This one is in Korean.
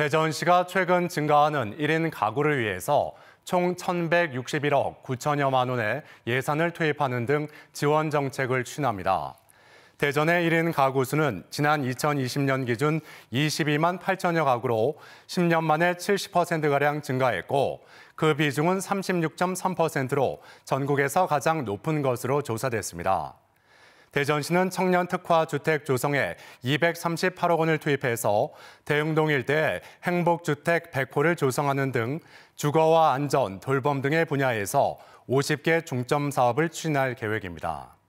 대전시가 최근 증가하는 1인 가구를 위해서 총 1,161억 9천여만 원의 예산을 투입하는 등 지원 정책을 추진합니다. 대전의 1인 가구 수는 지난 2020년 기준 22만 8천여 가구로 10년 만에 70%가량 증가했고 그 비중은 36.3%로 전국에서 가장 높은 것으로 조사됐습니다. 대전시는 청년 특화 주택 조성에 238억 원을 투입해서 대흥동 일대에 행복주택 100호를 조성하는 등 주거와 안전, 돌봄 등의 분야에서 50개 중점 사업을 추진할 계획입니다.